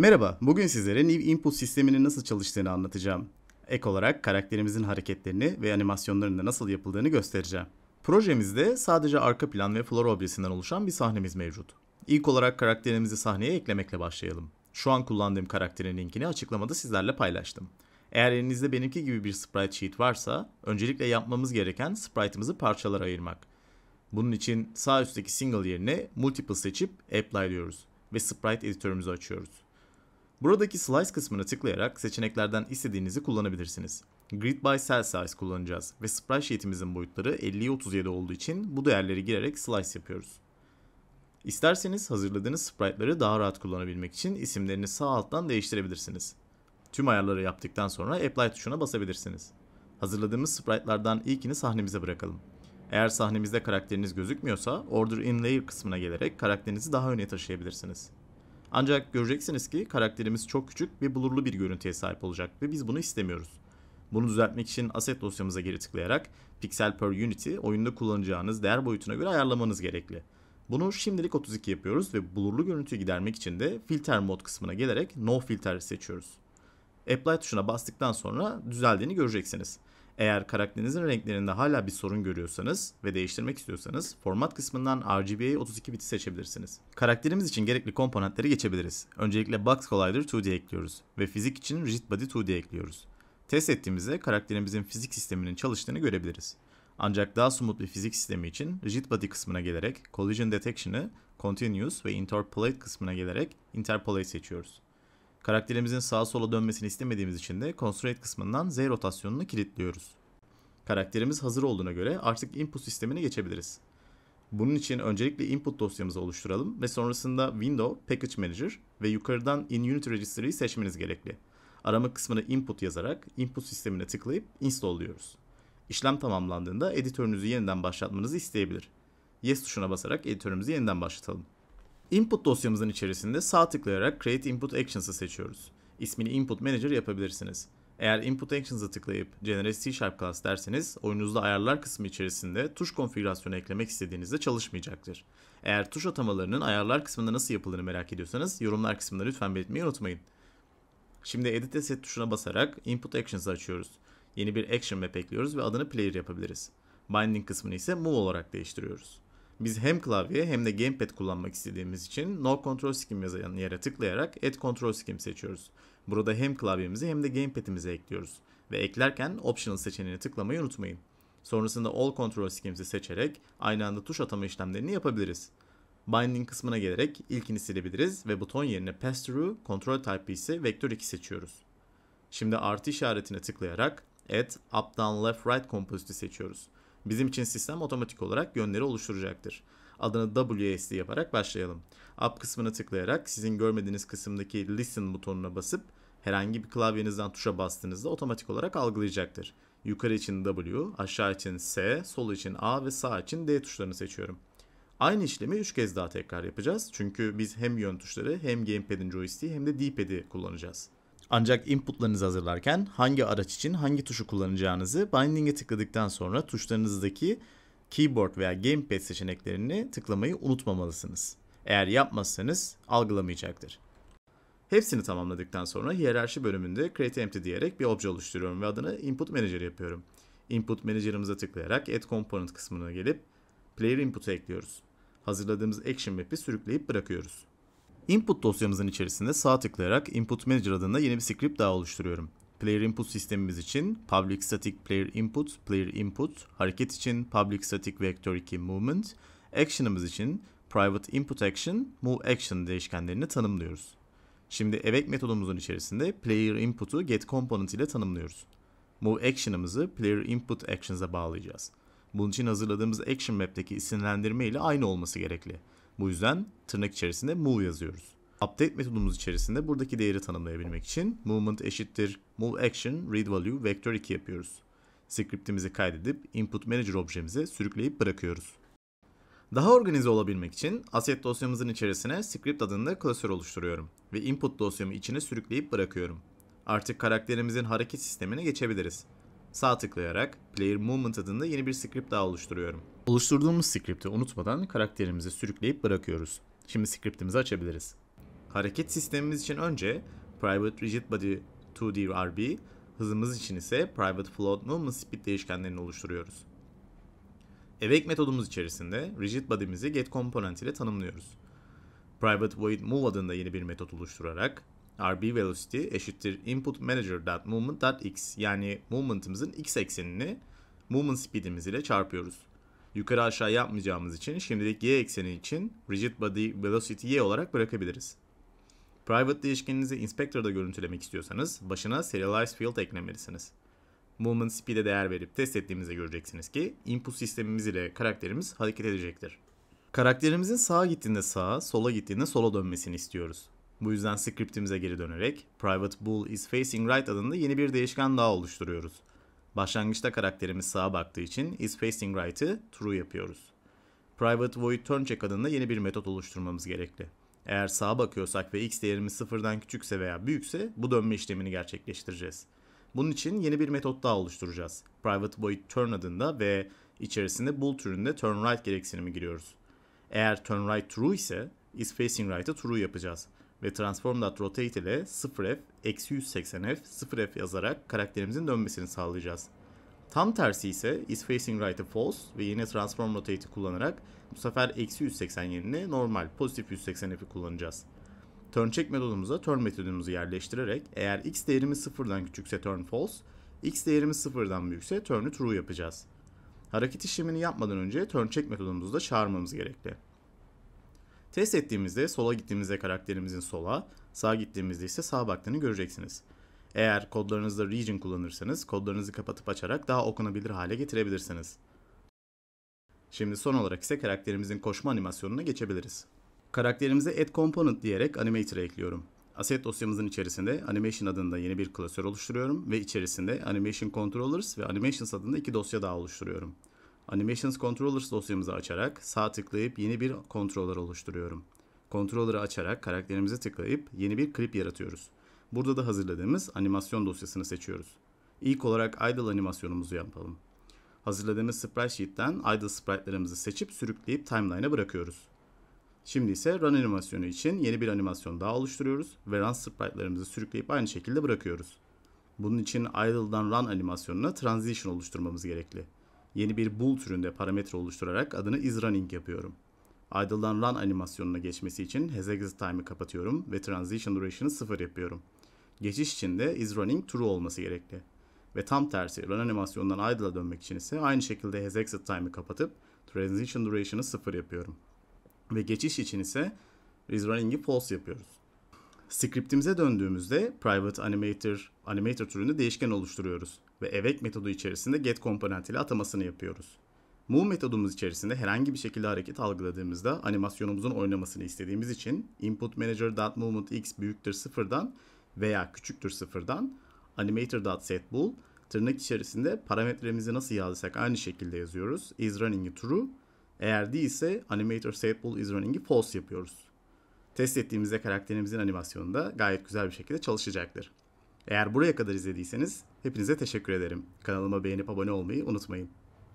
Merhaba, bugün sizlere New Input sisteminin nasıl çalıştığını anlatacağım. Ek olarak karakterimizin hareketlerini ve animasyonların da nasıl yapıldığını göstereceğim. Projemizde sadece arka plan ve flora objesinden oluşan bir sahnemiz mevcut. İlk olarak karakterimizi sahneye eklemekle başlayalım. Şu an kullandığım karakterin linkini açıklamada sizlerle paylaştım. Eğer elinizde benimki gibi bir sprite sheet varsa öncelikle yapmamız gereken sprite'ımızı parçalara ayırmak. Bunun için sağ üstteki single yerine multiple seçip apply diyoruz ve sprite editörümüzü açıyoruz. Buradaki Slice kısmına tıklayarak seçeneklerden istediğinizi kullanabilirsiniz. Grid by Cell Size kullanacağız ve sprite sheetimizin boyutları 50'ye 37 olduğu için bu değerleri girerek slice yapıyoruz. İsterseniz hazırladığınız sprite'ları daha rahat kullanabilmek için isimlerini sağ alttan değiştirebilirsiniz. Tüm ayarları yaptıktan sonra Apply tuşuna basabilirsiniz. Hazırladığımız sprite'lardan ilkini sahnemize bırakalım. Eğer sahnemizde karakteriniz gözükmüyorsa Order in Layer kısmına gelerek karakterinizi daha öne taşıyabilirsiniz. Ancak göreceksiniz ki karakterimiz çok küçük ve blurlu bir görüntüye sahip olacak ve biz bunu istemiyoruz. Bunu düzeltmek için asset dosyamıza geri tıklayarak pixel per unity oyunda kullanacağınız değer boyutuna göre ayarlamanız gerekli. Bunu şimdilik 32 yapıyoruz ve blurlu görüntüyü gidermek için de filter mod kısmına gelerek no filter seçiyoruz. Apply tuşuna bastıktan sonra düzeldiğini göreceksiniz. Eğer karakterinizin renklerinde hala bir sorun görüyorsanız ve değiştirmek istiyorsanız format kısmından RGB'yi 32 biti seçebilirsiniz. Karakterimiz için gerekli komponentleri geçebiliriz. Öncelikle Box Collider 2D ekliyoruz ve fizik için Rigid Body 2D ekliyoruz. Test ettiğimizde karakterimizin fizik sisteminin çalıştığını görebiliriz. Ancak daha somut bir fizik sistemi için Rigid Body kısmına gelerek Collision Detection'ı Continuous ve Interpolate kısmına gelerek Interpolate seçiyoruz. Karakterimizin sağa sola dönmesini istemediğimiz için de Constraint kısmından Z rotasyonunu kilitliyoruz. Karakterimiz hazır olduğuna göre artık input sistemine geçebiliriz. Bunun için öncelikle input dosyamızı oluşturalım ve sonrasında Window, Package Manager ve yukarıdan In Unity Registry'yi seçmeniz gerekli. Arama kısmına input yazarak input sistemine tıklayıp install diyoruz. İşlem tamamlandığında editörünüzü yeniden başlatmanızı isteyebilir. Yes tuşuna basarak editörümüzü yeniden başlatalım. Input dosyamızın içerisinde sağ tıklayarak Create Input Actions'ı seçiyoruz. İsmini Input Manager yapabilirsiniz. Eğer Input Actions'ı tıklayıp Generate C Sharp Class derseniz oyununuzda ayarlar kısmı içerisinde tuş konfigürasyonu eklemek istediğinizde çalışmayacaktır. Eğer tuş atamalarının ayarlar kısmında nasıl yapıldığını merak ediyorsanız yorumlar kısmında lütfen belirtmeyi unutmayın. Şimdi Edit Asset tuşuna basarak Input Actions'ı açıyoruz. Yeni bir Action Map ekliyoruz ve adını Player yapabiliriz. Binding kısmını ise Move olarak değiştiriyoruz. Biz hem klavye hem de gamepad kullanmak istediğimiz için No Control Scheme yazan yere tıklayarak Add Control Scheme seçiyoruz. Burada hem klavyemizi hem de gamepad'imizi ekliyoruz. Ve eklerken Optional seçeneğini tıklamayı unutmayın. Sonrasında All Control Schemes'i seçerek aynı anda tuş atama işlemlerini yapabiliriz. Binding kısmına gelerek ilkini silebiliriz ve buton yerine Pass Through, Control Type ise Vector 2 seçiyoruz. Şimdi artı işaretine tıklayarak Add, Up, Down, Left, Right kompoziti seçiyoruz. Bizim için sistem otomatik olarak yönleri oluşturacaktır. Adını WSD yaparak başlayalım. Up kısmına tıklayarak sizin görmediğiniz kısımdaki Listen butonuna basıp herhangi bir klavyenizden tuşa bastığınızda otomatik olarak algılayacaktır. Yukarı için W, aşağı için S, sol için A ve sağ için D tuşlarını seçiyorum. Aynı işlemi 3 kez daha tekrar yapacağız. Çünkü biz hem yön tuşları hem gamepad'in joystick'i hem de D-pad'i kullanacağız. Ancak inputlarınızı hazırlarken hangi araç için hangi tuşu kullanacağınızı binding'e tıkladıktan sonra tuşlarınızdaki keyboard veya gamepad seçeneklerini tıklamayı unutmamalısınız. Eğer yapmazsanız algılamayacaktır. Hepsini tamamladıktan sonra hiyerarşi bölümünde Create Empty diyerek bir obje oluşturuyorum ve adını Input Manager yapıyorum. Input Manager'ımıza tıklayarak Add Component kısmına gelip Player Input'u ekliyoruz. Hazırladığımız Action Map'i sürükleyip bırakıyoruz. Input dosyamızın içerisinde sağ tıklayarak Input Manager adında yeni bir script daha oluşturuyorum. Player input sistemimiz için public static player input, player input, hareket için public static vector 2 movement, action'ımız için private input action, move action değişkenlerini tanımlıyoruz. Şimdi evek metodumuzun içerisinde player input'u get component ile tanımlıyoruz. Move action'ımızı player input actions'a bağlayacağız. Bunun için hazırladığımız action map'teki isimlendirme ile aynı olması gerekli. Bu yüzden tırnak içerisinde move yazıyoruz. Update metodumuz içerisinde buradaki değeri tanımlayabilmek için movement eşittir move action read value vector 2 yapıyoruz. Scriptimizi kaydedip input manager objemize sürükleyip bırakıyoruz. Daha organize olabilmek için asset dosyamızın içerisine script adında klasör oluşturuyorum ve input dosyamı içine sürükleyip bırakıyorum. Artık karakterimizin hareket sistemine geçebiliriz. Sağ tıklayarak Player Movement adında yeni bir script daha oluşturuyorum. Oluşturduğumuz skripti unutmadan karakterimizi sürükleyip bırakıyoruz. Şimdi scriptimizi açabiliriz. Hareket sistemimiz için önce Private Rigid Body 2D RB, hızımız için ise Private Float Movement Speed değişkenlerini oluşturuyoruz. Awake metodumuz içerisinde rigid body'mizi get komponent ile tanımlıyoruz. Private Void Move adında yeni bir metot oluşturarak RB velocity eşittir input manager movement dot x yani movement'ımızın x eksenini movement speed'imiz ile çarpıyoruz. Yukarı aşağı yapmayacağımız için şimdilik y ekseni için rigid body velocity y olarak bırakabiliriz. Private değişkeninizi inspector'da görüntülemek istiyorsanız başına serialized field eklemelisiniz. Movement speed'e değer verip test ettiğimizde göreceksiniz ki input sistemimiz ile karakterimiz hareket edecektir. Karakterimizin sağa gittiğinde sağa, sola gittiğinde sola dönmesini istiyoruz. Bu yüzden scriptimize geri dönerek private bool is facing right adında yeni bir değişken daha oluşturuyoruz. Başlangıçta karakterimiz sağa baktığı için is facing right'ı true yapıyoruz. Private void turn check adında yeni bir metot oluşturmamız gerekli. Eğer sağa bakıyorsak ve x değerimiz sıfırdan küçükse veya büyükse bu dönme işlemini gerçekleştireceğiz. Bunun için yeni bir metot daha oluşturacağız. Private void turn adında ve içerisinde bool türünde turn right gereksinimi giriyoruz. Eğer turn right true ise is facing right'ı true yapacağız ve transform.rotate ile 0f, 180f, 0f yazarak karakterimizin dönmesini sağlayacağız. Tam tersi ise is facing right'ı false ve yine transform rotate'i kullanarak bu sefer eksi 180 yerine normal pozitif 180f'i kullanacağız. Turn check metodumuza turn metodumuzu yerleştirerek eğer x değerimiz sıfırdan küçükse turn false, x değerimiz sıfırdan büyükse turn'u true yapacağız. Hareket işlemini yapmadan önce turn check metodumuzu da çağırmamız gerekli. Test ettiğimizde sola gittiğimizde karakterimizin sola, sağ gittiğimizde ise sağ baktığını göreceksiniz. Eğer kodlarınızda region kullanırsanız kodlarınızı kapatıp açarak daha okunabilir hale getirebilirsiniz. Şimdi son olarak ise karakterimizin koşma animasyonuna geçebiliriz. Karakterimize add component diyerek animator ekliyorum. Asset dosyamızın içerisinde animation adında yeni bir klasör oluşturuyorum ve içerisinde animation controllers ve animations adında iki dosya daha oluşturuyorum. Animations Controllers dosyamızı açarak sağ tıklayıp yeni bir kontroller oluşturuyorum. Kontrolleri açarak karakterimizi tıklayıp yeni bir klip yaratıyoruz. Burada da hazırladığımız animasyon dosyasını seçiyoruz. İlk olarak idle animasyonumuzu yapalım. Hazırladığımız sprite sheet'ten idle sprite'larımızı seçip sürükleyip timeline'a bırakıyoruz. Şimdi ise run animasyonu için yeni bir animasyon daha oluşturuyoruz ve run sprite'larımızı sürükleyip aynı şekilde bırakıyoruz. Bunun için idle'dan run animasyonuna transition oluşturmamız gerekli yeni bir bool türünde parametre oluşturarak adını isRunning yapıyorum. Idle'dan run animasyonuna geçmesi için has exit time'ı kapatıyorum ve transition duration'ı 0 yapıyorum. Geçiş için de isRunning true olması gerekli. Ve tam tersi run animasyonundan idle'a dönmek için ise aynı şekilde has exit time'ı kapatıp transition duration'ı 0 yapıyorum. Ve geçiş için ise isRunning'i false yapıyoruz. Scriptimize döndüğümüzde private animator, animator türünde değişken oluşturuyoruz ve evek metodu içerisinde get ile atamasını yapıyoruz. Move metodumuz içerisinde herhangi bir şekilde hareket algıladığımızda animasyonumuzun oynamasını istediğimiz için input manager.movementx büyüktür sıfırdan veya küçüktür sıfırdan animator.setBool tırnak içerisinde parametremizi nasıl yazsak aynı şekilde yazıyoruz. Is running true. Eğer değilse animator setBool is running false yapıyoruz. Test ettiğimizde karakterimizin animasyonu da gayet güzel bir şekilde çalışacaktır. Eğer buraya kadar izlediyseniz hepinize teşekkür ederim. Kanalıma beğenip abone olmayı unutmayın.